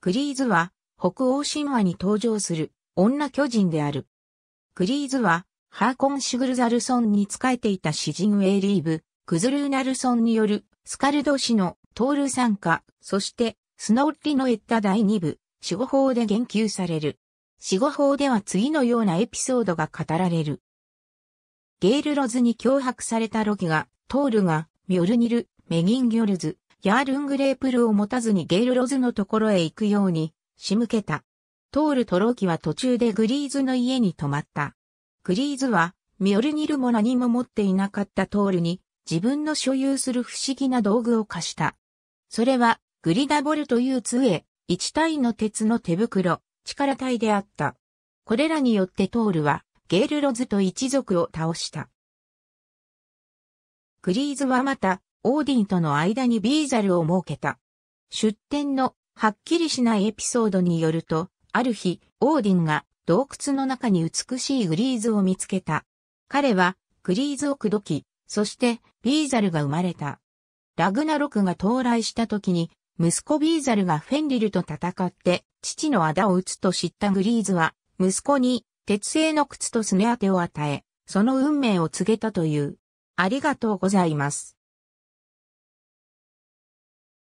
クリーズは、北欧神話に登場する女巨人である。クリーズは、ハーコン・シュグルザルソンに仕えていた詩人ウェイリーブ、クズルーナルソンによるスカルド氏のトール参加、そしてスノーリのエッタ第2部、死後法で言及される。死後法では次のようなエピソードが語られる。ゲールロズに脅迫されたロギが、トールが、ミョルニル、メギンギョルズ、ヤールングレープルを持たずにゲールロズのところへ行くように、仕向けた。トールとローキは途中でグリーズの家に泊まった。グリーズは、ミオルニルも何も持っていなかったトールに、自分の所有する不思議な道具を貸した。それは、グリダボルという杖、一体の鉄の手袋、力体であった。これらによってトールは、ゲールロズと一族を倒した。グリーズはまた、オーディンとの間にビーザルを設けた。出典のはっきりしないエピソードによると、ある日、オーディンが洞窟の中に美しいグリーズを見つけた。彼はグリーズを口説き、そしてビーザルが生まれた。ラグナロクが到来した時に、息子ビーザルがフェンリルと戦って父の仇を撃つと知ったグリーズは、息子に鉄製の靴とすね当てを与え、その運命を告げたという。ありがとうございます。